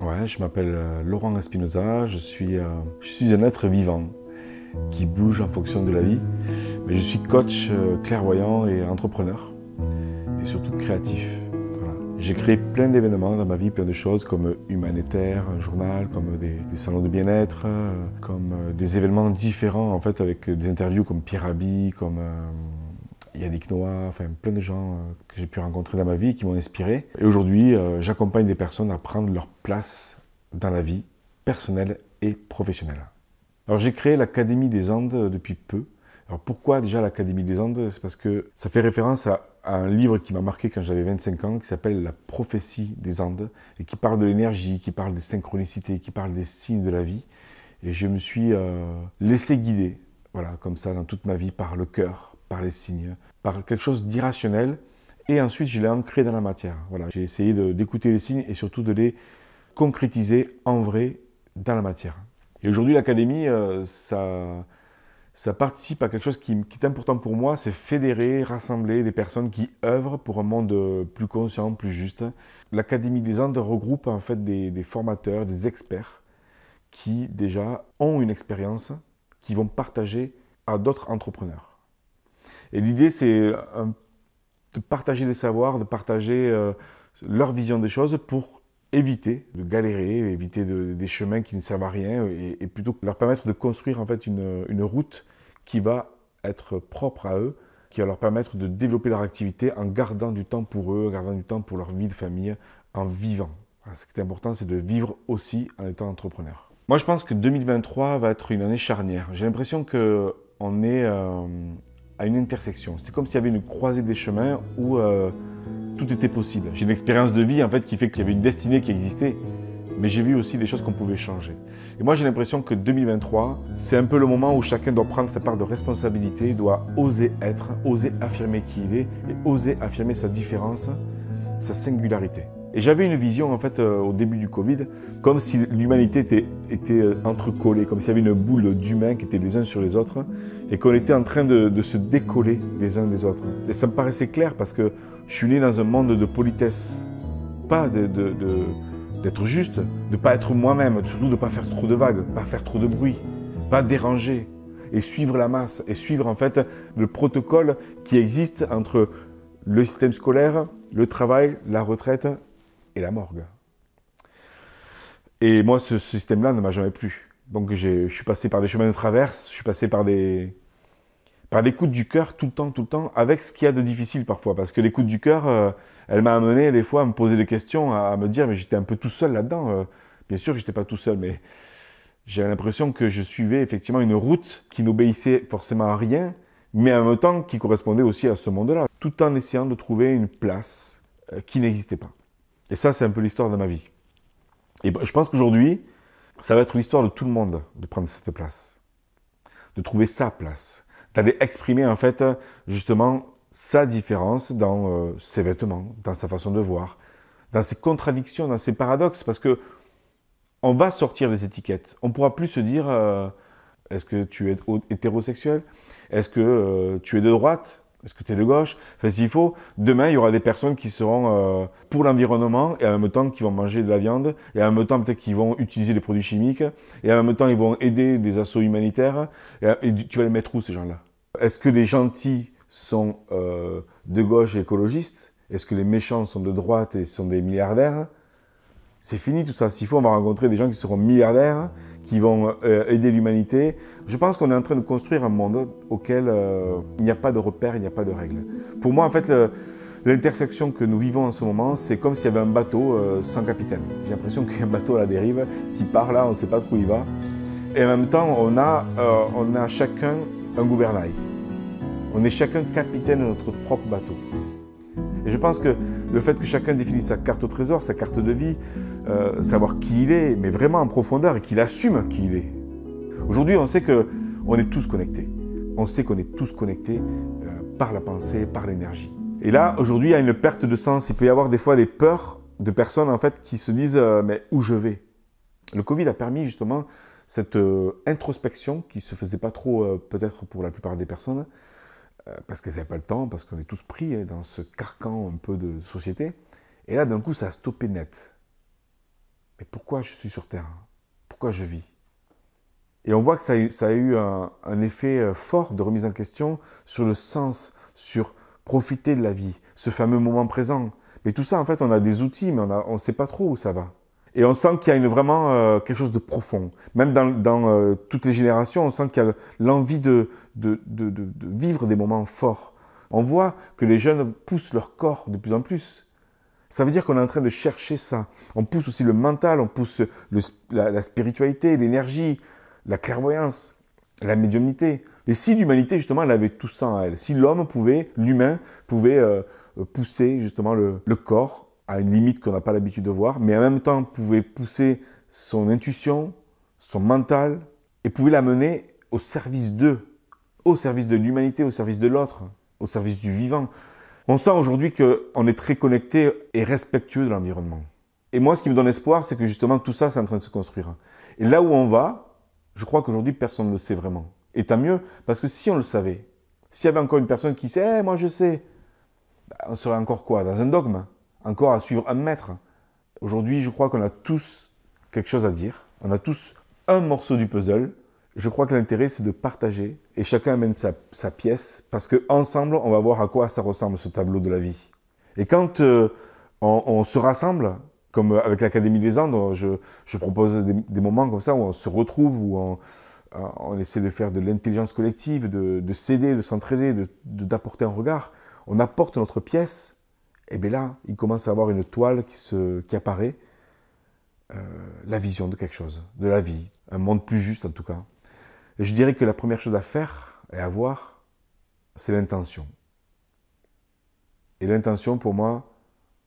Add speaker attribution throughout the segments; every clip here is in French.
Speaker 1: Ouais, je m'appelle euh, Laurent Aspinoza, je suis, euh, je suis un être vivant qui bouge en fonction de la vie. Mais je suis coach euh, clairvoyant et entrepreneur, et surtout créatif. J'ai créé plein d'événements dans ma vie, plein de choses comme humanitaire, un journal, comme des, salons de bien-être, comme des événements différents en fait avec des interviews comme Pierre Rabhi, comme... Yannick Noah, enfin plein de gens euh, que j'ai pu rencontrer dans ma vie qui m'ont inspiré. Et aujourd'hui, euh, j'accompagne des personnes à prendre leur place dans la vie personnelle et professionnelle. Alors j'ai créé l'Académie des Andes euh, depuis peu. Alors pourquoi déjà l'Académie des Andes C'est parce que ça fait référence à, un livre qui m'a marqué quand j'avais 25 ans, qui s'appelle La prophétie des Andes, et qui parle de l'énergie, qui parle des synchronicités, qui parle des signes de la vie. Et je me suis laissé guider, voilà, comme ça, dans toute ma vie, par le cœur, par les signes, par quelque chose d'irrationnel. Et ensuite, je l'ai ancré dans la matière. Voilà, j'ai essayé d'écouter les signes et surtout de les concrétiser en vrai dans la matière. Et aujourd'hui, l'académie, euh, ça, ça participe à quelque chose qui, est important pour moi, c'est fédérer, rassembler des personnes qui œuvrent pour un monde euh, plus conscient, plus juste. L'Académie des Andes regroupe en fait des, formateurs, des experts qui déjà ont une expérience, qui vont partager à d'autres entrepreneurs. Et l'idée, c'est euh, de partager des savoirs, de partager euh, leur vision des choses pour éviter de galérer, éviter des chemins qui ne servent à rien et, plutôt leur permettre de construire en fait une, route qui va être propre à eux, qui va leur permettre de développer leur activité en gardant du temps pour eux, en gardant du temps pour leur vie de famille, en vivant. ce qui est important, c'est de vivre aussi en étant entrepreneur. Moi, je pense que 2023 va être une année charnière. J'ai l'impression que on est euh, à une intersection. C'est comme s'il y avait une croisée des chemins où euh, tout était possible. J'ai une expérience de vie en fait qui fait qu'il y avait une destinée qui existait, mais j'ai vu aussi des choses qu'on pouvait changer. Et moi j'ai l'impression que 2023, c'est un peu le moment où chacun doit prendre sa part de responsabilité, doit oser être, oser affirmer qui il est et oser affirmer sa différence, sa singularité. Et j'avais une vision, en fait, euh, au début du Covid, comme si l'humanité était, était euh, entrecollée, comme s'il y avait une boule d'humains qui étaient les uns sur les autres, et qu'on était en train de, se décoller les uns des autres. Et ça me paraissait clair parce que je suis né dans un monde de politesse, pas de, de d'être juste, de pas être moi-même, surtout de pas faire trop de vagues, pas faire trop de bruit, pas déranger et suivre la masse et suivre en fait le protocole qui existe entre le système scolaire, le travail, la retraite et la morgue. Et moi, ce, système-là ne m'a jamais plu. Donc je suis passé par des chemins de traverse, je suis passé par des, par des coups du cœur tout le temps, tout le temps, avec ce qu'il y a de difficile parfois. Parce que les coups du cœur, elles euh, elle m'a amené des fois à me poser des questions, à, me dire, mais j'étais un peu tout seul là-dedans. Euh. bien sûr que j'étais pas tout seul, mais j'ai l'impression que je suivais effectivement une route qui n'obéissait forcément à rien, mais en même temps qui correspondait aussi à ce monde-là, tout en essayant de trouver une place euh, qui n'existait pas. Et ça, c'est un peu l'histoire de ma vie. Et ben, je pense qu'aujourd'hui, ça va être l'histoire de tout le monde de prendre cette place, de trouver sa place, d'aller exprimer en fait justement sa différence dans euh, ses vêtements, dans sa façon de voir, dans ses contradictions, dans ses paradoxes, parce que on va sortir des étiquettes. On ne pourra plus se dire euh, est-ce que tu es hétérosexuel Est-ce que euh, tu es de droite est-ce que tu es de gauche. Enfin, s'il faut, demain, il y aura des personnes qui seront euh, pour l'environnement et en même temps qui vont manger de la viande et en même temps peut-être qu'ils vont utiliser des produits chimiques et en même temps ils vont aider des assauts humanitaires. Et, euh, tu vas les mettre où ces gens-là Est-ce que les gentils sont euh, de gauche écologistes Est-ce que les méchants sont de droite et sont des milliardaires c'est fini tout ça. S'il faut, on va rencontrer des gens qui seront milliardaires, qui vont euh, aider l'humanité. Je pense qu'on est en train de construire un monde auquel euh, il n'y a pas de repères, il n'y a pas de règles. Pour moi, en fait, l'intersection que nous vivons en ce moment, c'est comme s'il y avait un bateau euh, sans capitaine. J'ai l'impression qu'il y a un bateau à la dérive qui part là, on ne sait pas trop où il va. Et en même temps, on a, on a chacun un gouvernail. On est chacun capitaine de notre propre bateau. Et je pense que le fait que chacun définisse sa carte au trésor, sa carte de vie, euh, savoir qui il est, mais vraiment en profondeur et qu'il assume qui il est. Aujourd'hui, on sait que on est tous connectés. On sait qu'on est tous connectés euh, par la pensée, par l'énergie. Et là, aujourd'hui, il y a une perte de sens. Il peut y avoir des fois des peurs de personnes en fait qui se disent euh, mais où je vais Le Covid a permis justement cette introspection qui se faisait pas trop peut-être pour la plupart des personnes parce qu'elles n'avaient pas le temps, parce qu'on est tous pris hein, dans ce carcan un peu de société. Et là, d'un coup, ça a stoppé net mais pourquoi je suis sur Terre Pourquoi je vis Et on voit que ça a eu, un, effet euh, fort de remise en question sur le sens, sur profiter de la vie, ce fameux moment présent. Mais tout ça, en fait, on a des outils, mais on ne sait pas trop où ça va. Et on sent qu'il y a une, vraiment euh, quelque chose de profond. Même dans, euh, toutes les générations, on sent qu'il y a l'envie de vivre des moments forts. On voit que les jeunes poussent leur corps de plus en plus. Ça veut dire qu'on est en train de chercher ça. On pousse aussi le mental, on pousse la, spiritualité, l'énergie, la clairvoyance, la médiumnité. Et si l'humanité, justement, elle avait tout ça à elle, si l'homme pouvait, l'humain pouvait euh, pousser, justement, le, corps à une limite qu'on n'a pas l'habitude de voir, mais en même temps pouvait pousser son intuition, son mental, et pouvait l'amener au service d'eux, au service de l'humanité, au service de l'autre, au service du vivant. On sent aujourd'hui qu'on est très connecté et respectueux de l'environnement. Et moi, ce qui me donne espoir, c'est que justement tout ça, c'est en train de se construire. Et là où on va, je crois qu'aujourd'hui, personne ne le sait vraiment. Et tant mieux, parce que si on le savait, s'il y avait encore une personne qui sait, eh, moi je sais, bah, on serait encore quoi Dans un dogme hein, Encore à suivre un maître Aujourd'hui, je crois qu'on a tous quelque chose à dire. On a tous un morceau du puzzle je crois que l'intérêt, c'est de partager et chacun amène sa, pièce parce que ensemble, on va voir à quoi ça ressemble ce tableau de la vie. Et quand euh, on, se rassemble, comme avec l'Académie des Andes, je, je propose des, moments comme ça où on se retrouve, où euh, on, essaie de faire de l'intelligence collective, de, de s'aider, de s'entraider, d'apporter de, un regard. On apporte notre pièce, et bien là, il commence à avoir une toile qui, se, qui apparaît, euh, la vision de quelque chose, de la vie, un monde plus juste en tout cas je dirais que la première chose à faire et à voir, c'est l'intention. Et l'intention, pour moi,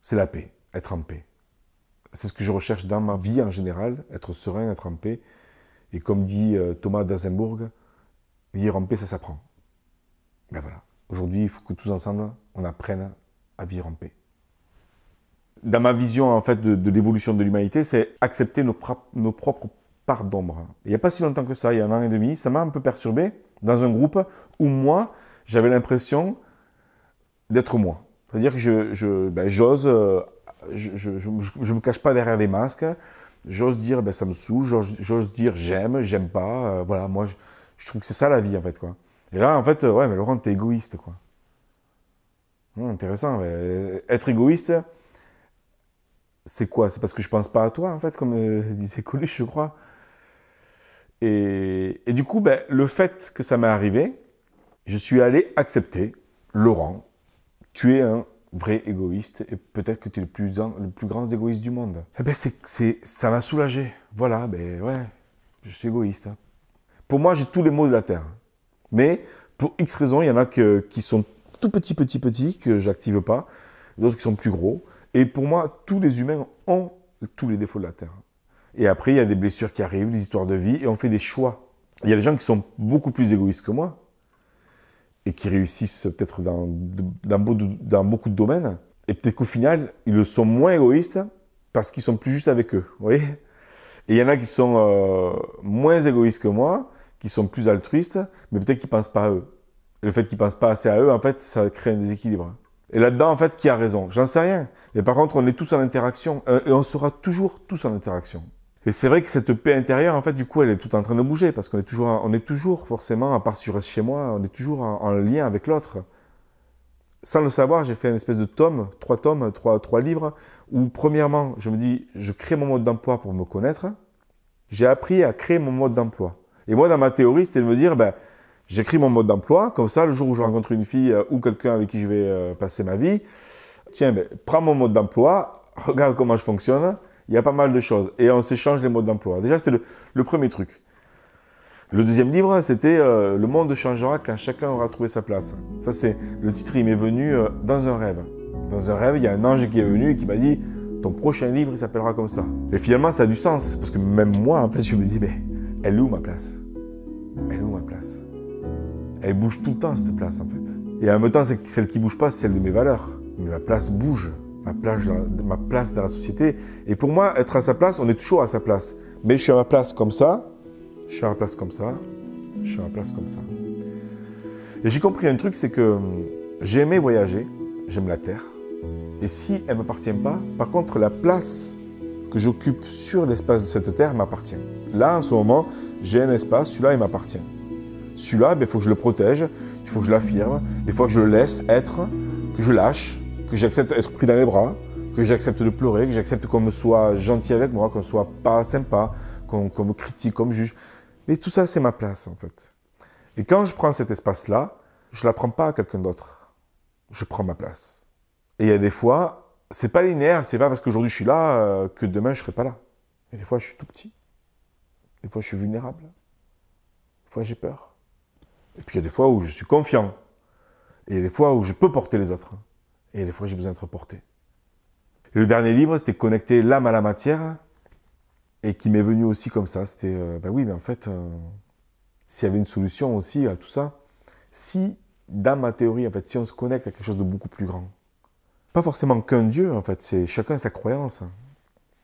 Speaker 1: c'est la paix, être en paix. C'est ce que je recherche dans ma vie en général, être serein, être en paix. Et comme dit euh, Thomas d'Azenbourg, vivre en paix, ça s'apprend. Mais ben voilà. Aujourd'hui, il faut que tous ensemble, on apprenne à vivre en paix. Dans ma vision en fait de, l'évolution de l'humanité, c'est accepter nos, nos propres part d'ombre. Il n'y a pas si longtemps que ça, il y a un an et demi, ça m'a un peu perturbé dans un groupe où moi, j'avais l'impression d'être moi. C'est-à-dire que je, ben, j'ose, euh, je ne me cache pas derrière des masques, j'ose dire ben, ça me saoule, j'ose, dire j'aime, j'aime pas. Euh, voilà, moi, je, trouve que c'est ça la vie en fait. Quoi. Et là, en fait, euh, ouais, mais Laurent, t'es égoïste. quoi. Hum, intéressant, être égoïste, c'est quoi C'est parce que je pense pas à toi en fait, comme disait Coluche, je crois. Et, du coup, ben, le fait que ça m'est arrivé, je suis allé accepter Laurent. Tu es un vrai égoïste et peut-être que tu es le plus, grand égoïste du monde. Eh ben, ça m'a soulagé. Voilà, ben ouais, je suis égoïste. Hein. Pour moi, j'ai tous les maux de la terre. Hein. Mais pour X raisons, il y en a qui sont tout petits, petits, petits, que j'active pas, d'autres qui sont plus gros. Et pour moi, tous les humains ont tous les défauts de la terre. Hein. Et après, il y a des blessures qui arrivent, des histoires de vie, et on fait des choix. Il y a des gens qui sont beaucoup plus égoïstes que moi, et qui réussissent peut-être dans, dans, beaucoup de domaines. Et peut-être qu'au final, ils le sont moins égoïstes parce qu'ils sont plus justes avec eux. Vous voyez Et il y en a qui sont euh, moins égoïstes que moi, qui sont plus altruistes, mais peut-être qu'ils pensent pas à eux. Et le fait qu'ils pensent pas assez à eux, en fait, ça crée un déséquilibre. Et là-dedans, en fait, qui a raison J'en sais rien. Mais par contre, on est tous en interaction. Euh, et on sera toujours tous en interaction. Et c'est vrai que cette paix intérieure, en fait, du coup, elle est tout en train de bouger parce qu'on est toujours, on est toujours forcément, à part si je reste chez moi, on est toujours en, lien avec l'autre. Sans le savoir, j'ai fait une espèce de tome, trois tomes, trois, trois livres, où premièrement, je me dis, je crée mon mode d'emploi pour me connaître. J'ai appris à créer mon mode d'emploi. Et moi, dans ma théorie, c'était de me dire, ben, j'écris mon mode d'emploi, comme ça, le jour où je rencontre une fille euh, ou quelqu'un avec qui je vais euh, passer ma vie, tiens, ben, prends mon mode d'emploi, regarde comment je fonctionne, il y a pas mal de choses. Et on s'échange les modes d'emploi. Déjà, c'était le, premier truc. Le deuxième livre, c'était euh, Le monde changera quand chacun aura trouvé sa place. Ça, c'est le titre, il m'est venu euh, dans un rêve. Dans un rêve, il y a un ange qui est venu et qui m'a dit Ton prochain livre, il s'appellera comme ça. Et finalement, ça a du sens. Parce que même moi, en fait, je me dis Mais elle est où ma place Elle est où ma place Elle bouge tout le temps, cette place, en fait. Et en même temps, celle qui bouge pas, c'est celle de mes valeurs. Mais ma place bouge ma place, ma place dans la société. Et pour moi, être à sa place, on est toujours à sa place. Mais je suis à ma place comme ça, je suis à ma place comme ça, je suis à ma place comme ça. Et j'ai compris un truc, c'est que hum, j'aimais voyager, j'aime la Terre. Et si elle ne m'appartient pas, par contre, la place que j'occupe sur l'espace de cette Terre m'appartient. Là, en ce moment, j'ai un espace, celui-là, il m'appartient. Celui-là, ben, il faut que je le protège, il faut que je l'affirme, il faut que je le laisse être, que je lâche, que j'accepte d'être pris dans les bras, que j'accepte de pleurer, que j'accepte qu'on me soit gentil avec moi, qu'on soit pas sympa, qu'on me critique, qu'on me juge. Mais tout ça, c'est ma place, en fait. Et quand je prends cet espace-là, je la prends pas à quelqu'un d'autre. Je prends ma place. Et il y a des fois, c'est pas linéaire, c'est pas parce qu'aujourd'hui je suis là euh, que demain je serai pas là. Et des fois, je suis tout petit. Des fois, je suis vulnérable. Des fois, j'ai peur. Et puis, il y a des fois où je suis confiant. Et il y a des fois où je peux porter les autres. Et des fois, j'ai besoin d'être porté. Et le dernier livre, c'était Connecter l'âme à la matière, et qui m'est venu aussi comme ça. C'était, ben oui, mais en fait, euh, s'il y avait une solution aussi à tout ça, si, dans ma théorie, en fait, si on se connecte à quelque chose de beaucoup plus grand, pas forcément qu'un Dieu, en fait, c'est chacun sa croyance.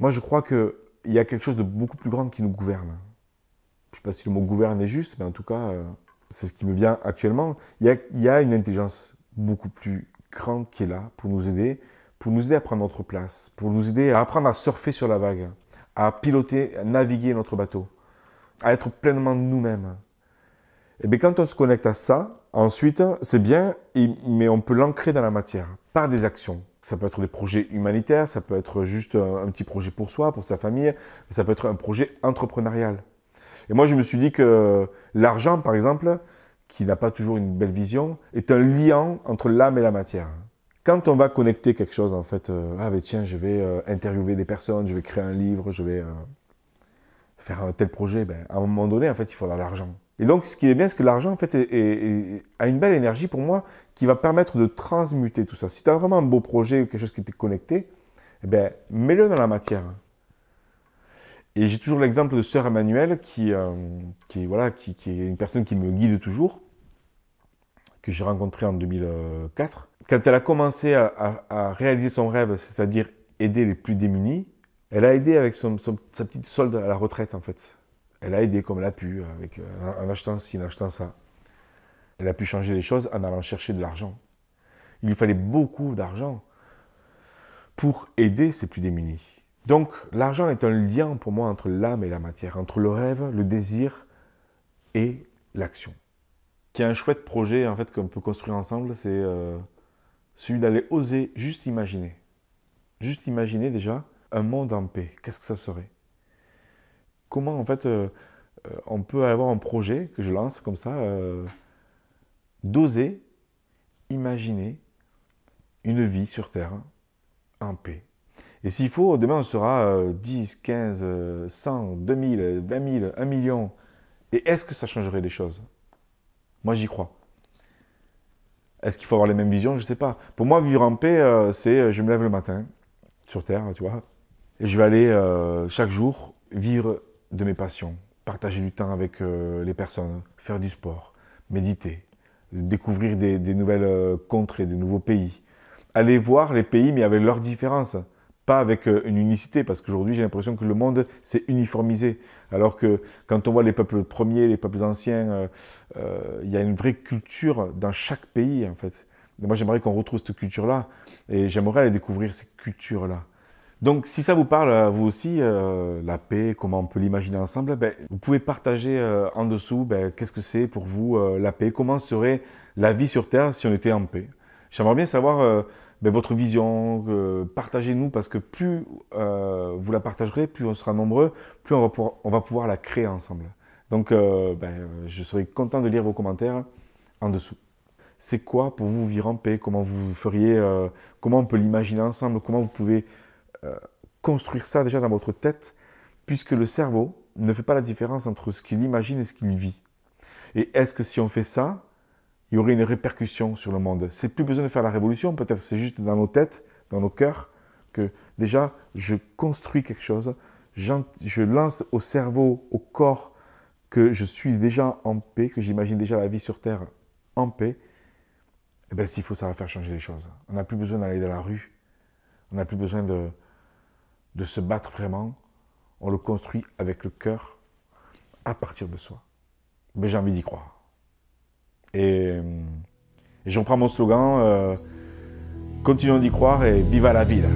Speaker 1: Moi, je crois qu'il y a quelque chose de beaucoup plus grand qui nous gouverne. Je ne sais pas si le mot gouverne est juste, mais en tout cas, euh, c'est ce qui me vient actuellement. Il y a, il y a une intelligence beaucoup plus grande qui est là pour nous aider, pour nous aider à prendre notre place, pour nous aider à apprendre à surfer sur la vague, à piloter, à naviguer notre bateau, à être pleinement nous-mêmes. Et eh bien quand on se connecte à ça, ensuite, c'est bien, mais on peut l'ancrer dans la matière par des actions. Ça peut être des projets humanitaires, ça peut être juste un, petit projet pour soi, pour sa famille, ça peut être un projet entrepreneurial. Et moi, je me suis dit que l'argent, par exemple, qui n'a pas toujours une belle vision, est un lien entre l'âme et la matière. Quand on va connecter quelque chose, en fait, euh, ah ben tiens, je vais euh, interviewer des personnes, je vais créer un livre, je vais euh, faire un tel projet, ben, à un moment donné, en fait, il faudra l'argent. Et donc, ce qui est bien, c'est que l'argent, en fait, a une belle énergie pour moi qui va permettre de transmuter tout ça. Si tu as vraiment un beau projet ou quelque chose qui t'est connecté, eh ben, mets-le dans la matière. Et j'ai toujours l'exemple de Sœur Emmanuel, qui, euh, voilà, qui, est une personne qui me guide toujours, que j'ai rencontrée en 2004. Quand elle a commencé à, réaliser son rêve, c'est-à-dire aider les plus démunis, elle a aidé avec son, sa petite solde à la retraite, en fait. Elle a aidé comme elle a pu, avec, euh, en achetant ci, en achetant ça. Elle a pu changer les choses en allant chercher de l'argent. Il lui fallait beaucoup d'argent pour aider ces plus démunis. Donc l'argent est un lien pour moi entre l'âme et la matière, entre le rêve, le désir et l'action. Qui a un chouette projet en fait qu'on peut construire ensemble, c'est euh, celui d'aller oser juste imaginer. Juste imaginer déjà un monde en paix. Qu'est-ce que ça serait Comment en fait euh, euh, on peut avoir un projet que je lance comme ça, d'oser imaginer une vie sur Terre en paix et s'il faut, demain on sera 10, 15, 100, 2000, 20 000, 1 million. Et est-ce que ça changerait les choses Moi j'y crois. Est-ce qu'il faut avoir les mêmes visions Je ne sais pas. Pour moi, vivre en paix, euh, c'est euh, je me lève le matin sur Terre, tu vois, et je vais aller euh, chaque jour vivre de mes passions, partager du temps avec les personnes, faire du sport, méditer, découvrir des nouvelles contrées, des nouveaux pays, aller voir les pays mais avec leurs différences pas avec euh, une unicité, parce qu'aujourd'hui j'ai l'impression que le monde s'est uniformisé. Alors que quand on voit les peuples premiers, les peuples anciens, euh, euh, il y a une vraie culture dans chaque pays en fait. moi j'aimerais qu'on retrouve cette culture-là, et j'aimerais aller découvrir ces cultures-là. Donc si ça vous parle, à vous aussi, la paix, comment on peut l'imaginer ensemble, ben, vous pouvez partager en dessous ben, qu'est-ce que c'est pour vous la paix, comment serait la vie sur Terre si on était en paix. J'aimerais bien savoir ben, votre vision, euh, partagez-nous parce que plus euh, vous la partagerez, plus on sera nombreux, plus on va pouvoir, on va pouvoir la créer ensemble. Donc euh, ben, je serai content de lire vos commentaires en dessous. C'est quoi pour vous vivre en paix Comment vous feriez Comment on peut l'imaginer ensemble Comment vous pouvez construire ça déjà dans votre tête Puisque le cerveau ne fait pas la différence entre ce qu'il imagine et ce qu'il vit. Et est-ce que si on fait ça, il y aurait une répercussion sur le monde. C'est plus besoin de faire la révolution, peut-être c'est juste dans nos têtes, dans nos cœurs, que déjà je construis quelque chose, je lance au cerveau, au corps, que je suis déjà en paix, que j'imagine déjà la vie sur Terre en paix. Et eh bien, s'il faut, ça va faire changer les choses. On n'a plus besoin d'aller dans la rue, on n'a plus besoin de, de se battre vraiment, on le construit avec le cœur, à partir de soi. Mais j'ai envie d'y croire. Et, j'en prends mon slogan, euh, continuons d'y croire et vive à la ville.